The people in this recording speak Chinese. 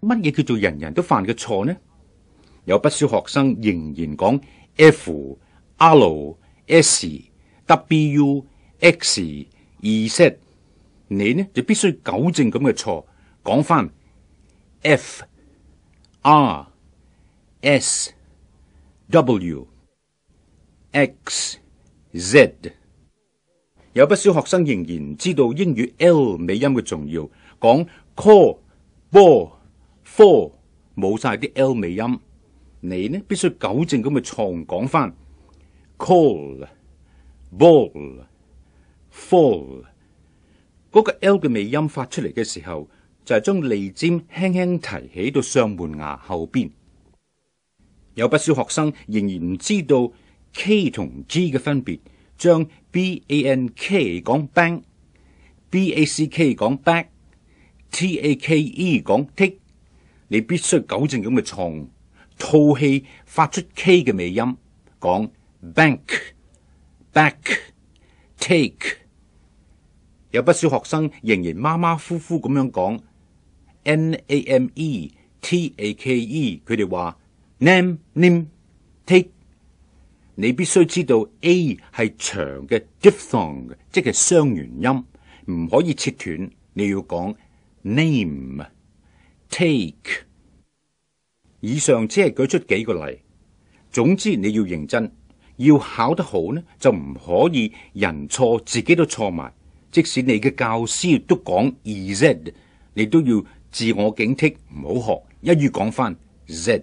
乜嘢叫做人人都犯嘅错呢？有不少学生仍然讲 F R S W、U X Z，你呢就必须纠正咁嘅错，讲翻 F R S W X Z。有不少学生仍然知道英语 L 美音嘅重要，讲 call ball。f o u r 冇晒啲 L 尾音，你呢必須糾正咁去重講翻。Call、ball、fall 嗰個 L 嘅尾音發出嚟嘅時候，就係將脷尖輕輕提起到上門牙後邊。有不少學生仍然唔知道 K 同 G 嘅分別，將 BANK 讲 bank、BACK 讲 back、TAKE 讲 take。你必須糾正咁嘅錯吐氣發出 K 嘅尾音，講 bank，back，take。有不少學生仍然馬馬虎虎咁樣講 name，take。佢哋話 name，name，take。你必須知道 A 係長嘅 diphthong，即係雙元音，唔可以切斷。你要講 name。take 以上只系举出几个例，总之你要认真，要考得好呢就唔可以人错，自己都错埋。即使你嘅教师都讲 e 你都要自我警惕，唔好学。一于讲翻 z。